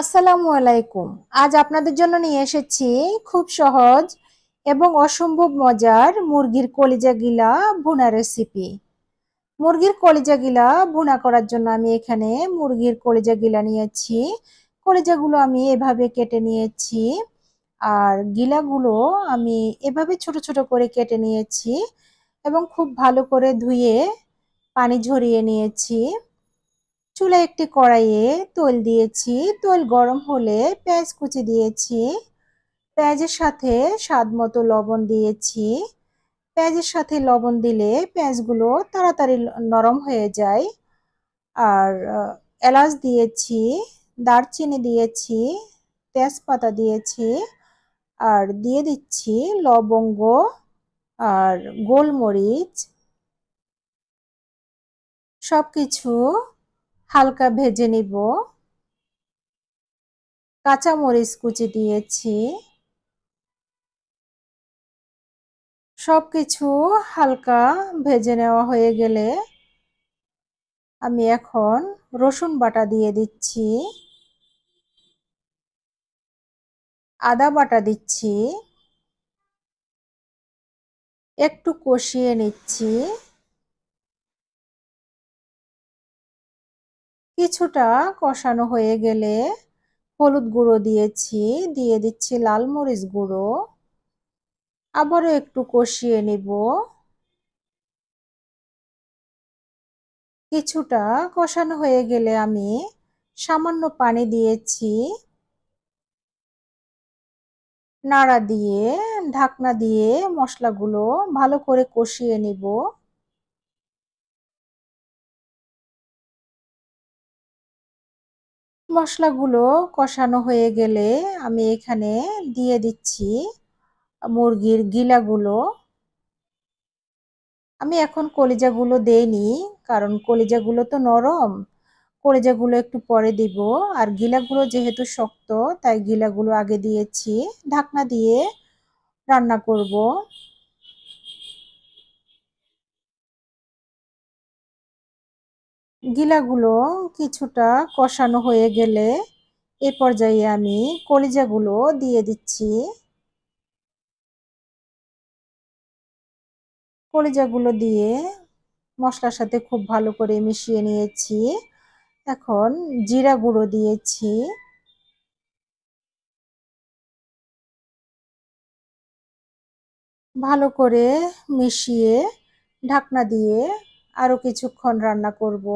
আসসালামু আলাইকুম আজ আপনাদের জন্য নিয়ে এসেছি খুব সহজ এবং অসম্ভব মজার মুরগির কলিজা গিলা ভুনা রেসিপি মুরগির কলিজা গিলা ভুনা করার জন্য আমি এখানে মুরগির কলিজা গিলা নিয়েছি কলিজাগুলো আমি এভাবে কেটে নিয়েছি আর গিলাগুলো আমি এভাবে ছোট ছোট করে কেটে নিয়েছি এবং খুব ভালো করে ধুয়ে পানি ঝরিয়ে নিয়েছি চুলা একটি কড়াইয়ে তেল দিয়েছি তেল গরম হলে পেঁয়াজ কুচি দিয়েছি পেঁয়াজের সাথে স্বাদ মতো লবণ দিয়েছি পেঁয়াজের সাথে লবণ দিলে পেঁয়াজগুলো তাড়াতাড়ি নরম হয়ে যায় আর এলাচ দিয়েছি দারচিনি দিয়েছি তেজপাতা দিয়েছি আর দিয়ে দিচ্ছি লবঙ্গ আর গোলমরিচ সব কিছু হালকা ভেজে নিব কাঁচামরিচ কুচি দিয়েছি সব কিছু হালকা ভেজে নেওয়া হয়ে গেলে আমি এখন রসুন বাটা দিয়ে দিচ্ছি আদা বাটা দিচ্ছি একটু কষিয়ে নিচ্ছি কিছুটা কষানো হয়ে গেলে হলুদ গুঁড়ো দিয়েছি দিয়ে দিচ্ছি লাল মরিচ গুঁড়ো আবারও একটু কষিয়ে নিব কিছুটা কষানো হয়ে গেলে আমি সামান্য পানি দিয়েছি নাড়া দিয়ে ঢাকনা দিয়ে মশলাগুলো ভালো করে কষিয়ে নিব মশলাগুলো কষানো হয়ে গেলে আমি এখানে দিয়ে দিচ্ছি মুরগির গিলাগুলো আমি এখন কলিজাগুলো দেইনি কারণ কলিজাগুলো তো নরম কলিজাগুলো একটু পরে দিব আর গিলাগুলো যেহেতু শক্ত তাই গিলাগুলো আগে দিয়েছি ঢাকনা দিয়ে রান্না করব গিলাগুলো কিছুটা কষানো হয়ে গেলে এ পর্যায়ে আমি কলিজাগুলো দিয়ে দিচ্ছি কলিজাগুলো দিয়ে মশলার সাথে খুব ভালো করে মিশিয়ে নিয়েছি এখন জিরা গুঁড়ো দিয়েছি ভালো করে মিশিয়ে ঢাকনা দিয়ে আরো কিছুক্ষণ রান্না করব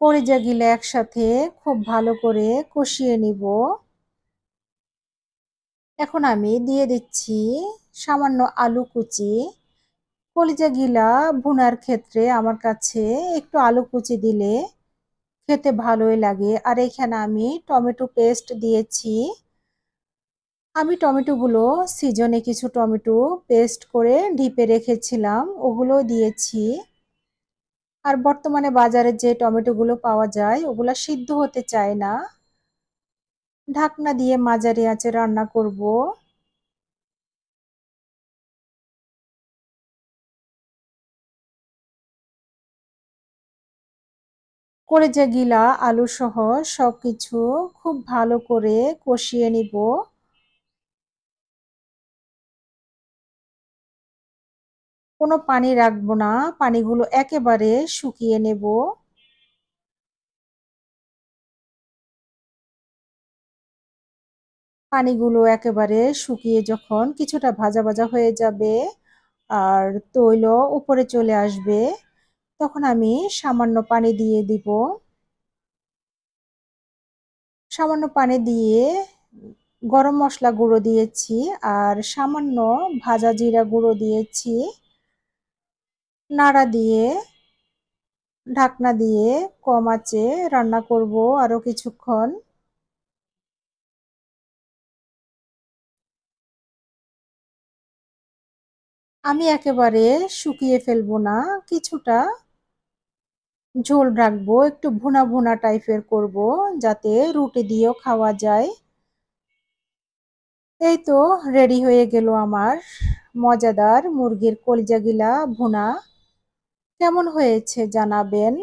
কলিজা গিলা একসাথে খুব ভালো করে কষিয়ে নিব এখন আমি দিয়ে দিচ্ছি সামান্য আলু কুচি কলিজা গিলা ভুনার ক্ষেত্রে আমার কাছে একটু আলু কুচি দিলে খেতে ভালোই লাগে আর এখানে আমি টমেটো পেস্ট দিয়েছি আমি টমেটোগুলো সিজনে কিছু টমেটো পেস্ট করে ঢিপে রেখেছিলাম ওগুলো দিয়েছি আর বর্তমানে বাজারে যে টমেটোগুলো পাওয়া যায় ওগুলো সিদ্ধ হতে চায় না ঢাকনা দিয়ে মাঝারি আঁচে রান্না করব করে যে গিলা আলু সহ সব কিছু খুব ভালো করে কষিয়ে নিব কোনো পানি রাখবো না পানিগুলো একেবারে শুকিয়ে নেব পানিগুলো একেবারে শুকিয়ে যখন কিছুটা ভাজা ভাজা হয়ে যাবে আর তৈল উপরে চলে আসবে তখন আমি সামান্য পানি দিয়ে দিব সামান্য পানি দিয়ে গরম মশলা গুঁড়ো দিয়েছি আর সামান্য ভাজা জিরা গুঁড়ো দিয়েছি নাড়া দিয়ে ঢাকনা দিয়ে কম আঁচে রান্না করব আরও কিছুক্ষণ আমি একেবারে শুকিয়ে ফেলবো না কিছুটা ঝোল রাখবো একটু ভুনা ভুনা টাইপের করব যাতে রুটি দিয়েও খাওয়া যায় এই তো রেডি হয়ে গেল আমার মজাদার মুরগির কলিজাগিলা ভুনা কেমন হয়েছে জানাবেন